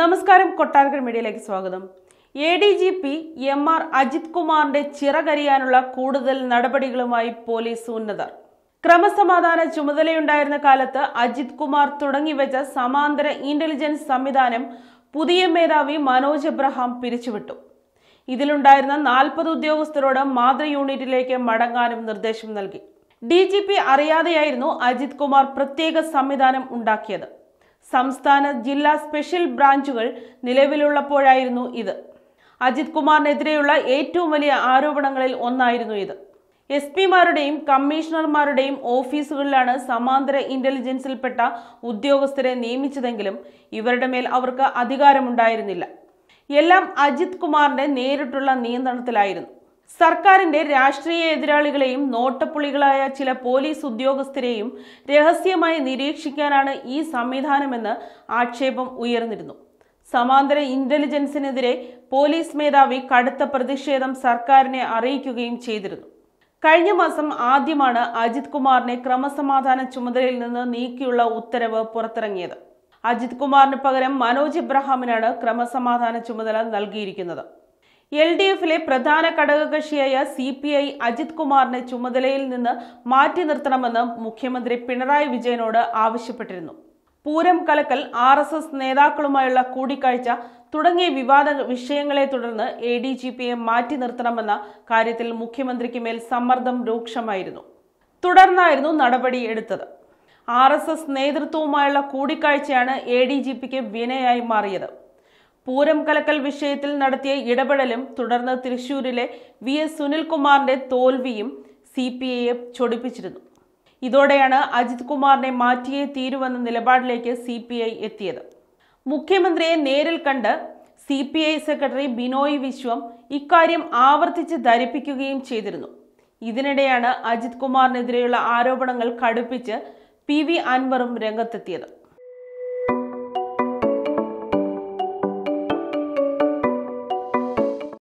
നമസ്കാരം കൊട്ടാരക്കര മീഡിയയിലേക്ക് സ്വാഗതം A D G P M R Ajith കുമാറിന്റെ ചിറകരിയാനുള്ള കൂടുതൽ നടപടികളുമായി പോലീസ് ഉന്നതർ ക്രമസമാധാന ചുമതലയുണ്ടായിരുന്ന കാലത്ത് അജിത് കുമാർ തുടങ്ങിവെച്ച സമാന്തര ഇന്റലിജൻസ് സംവിധാനം പുതിയ മേധാവി മനോജ് എബ്രഹാം പിരിച്ചുവിട്ടു ഇതിലുണ്ടായിരുന്ന നാൽപ്പത് ഉദ്യോഗസ്ഥരോട് മാതൃ യൂണിറ്റിലേക്ക് മടങ്ങാനും നിർദ്ദേശം നൽകി ഡി ജി പി അറിയാതെയായിരുന്നു അജിത് കുമാർ പ്രത്യേക സംവിധാനം ഉണ്ടാക്കിയത് സംസ്ഥാന ജില്ലാ സ്പെഷ്യൽ ബ്രാഞ്ചുകൾ നിലവിലുള്ളപ്പോഴായിരുന്നു ഇത് അജിത് കുമാറിനെതിരെയുള്ള ഏറ്റവും വലിയ ആരോപണങ്ങളിൽ ഒന്നായിരുന്നു ഇത് എസ് പിമാരുടെയും കമ്മീഷണർമാരുടെയും ഓഫീസുകളിലാണ് സമാന്തര ഇന്റലിജൻസിൽപ്പെട്ട ഉദ്യോഗസ്ഥരെ നിയമിച്ചതെങ്കിലും ഇവരുടെ മേൽ അവർക്ക് അധികാരമുണ്ടായിരുന്നില്ല എല്ലാം അജിത് കുമാറിന്റെ നേരിട്ടുള്ള നിയന്ത്രണത്തിലായിരുന്നു സർക്കാരിന്റെ രാഷ്ട്രീയ എതിരാളികളെയും നോട്ടപ്പുള്ളികളായ ചില പോലീസ് ഉദ്യോഗസ്ഥരെയും രഹസ്യമായി നിരീക്ഷിക്കാനാണ് ഈ സംവിധാനമെന്ന് ആക്ഷേപം ഉയർന്നിരുന്നു സമാന്തര ഇന്റലിജൻസിനെതിരെ പോലീസ് മേധാവി കടുത്ത പ്രതിഷേധം സർക്കാരിനെ അറിയിക്കുകയും ചെയ്തിരുന്നു കഴിഞ്ഞ മാസം ആദ്യമാണ് അജിത് കുമാറിനെ ക്രമസമാധാന ചുമതലയിൽ നിന്ന് നീക്കിയുള്ള ഉത്തരവ് പുറത്തിറങ്ങിയത് അജിത് കുമാറിന് പകരം മനോജ് ഇബ്രാഹാമിനാണ് ക്രമസമാധാന ചുമതല നൽകിയിരിക്കുന്നത് എൽ ഡി എഫിലെ പ്രധാന ഘടകകക്ഷിയായ സി പി ഐ അജിത് കുമാറിനെ ചുമതലയിൽ നിന്ന് മാറ്റി നിർത്തണമെന്ന് മുഖ്യമന്ത്രി പിണറായി വിജയനോട് ആവശ്യപ്പെട്ടിരുന്നു പൂരം കലക്കൽ ആർ എസ് എസ് നേതാക്കളുമായുള്ള കൂടിക്കാഴ്ച തുടങ്ങിയ വിവാദ വിഷയങ്ങളെ തുടർന്ന് എ ഡി ജി പിയെ മാറ്റി നിർത്തണമെന്ന കാര്യത്തിൽ മുഖ്യമന്ത്രിക്ക് മേൽ സമ്മർദ്ദം രൂക്ഷമായിരുന്നു തുടർന്നായിരുന്നു നടപടി എടുത്തത് ആർ എസ് എസ് നേതൃത്വവുമായുള്ള കൂടിക്കാഴ്ചയാണ് എ ഡി ജി പിക്ക് വിനയായി മാറിയത് പൂരം കലക്കൽ വിഷയത്തിൽ നടത്തിയ ഇടപെടലും തുടർന്ന് തൃശൂരിലെ വി എസ് സുനിൽകുമാറിന്റെ തോൽവിയും സി പി ഐയെ ചൊടിപ്പിച്ചിരുന്നു ഇതോടെയാണ് അജിത് കുമാറിനെ മാറ്റിയേ തീരുവെന്ന നിലപാടിലേക്ക് സി പി ഐ എത്തിയത് മുഖ്യമന്ത്രിയെ നേരിൽ കണ്ട് C P I secretary Binoy Viswam ഇക്കാര്യം ആവർത്തിച്ച് ധരിപ്പിക്കുകയും ചെയ്തിരുന്നു ഇതിനിടെയാണ് അജിത് കുമാറിനെതിരെയുള്ള ആരോപണങ്ങൾ കടുപ്പിച്ച് പി വി അൻവറും രംഗത്തെത്തിയത്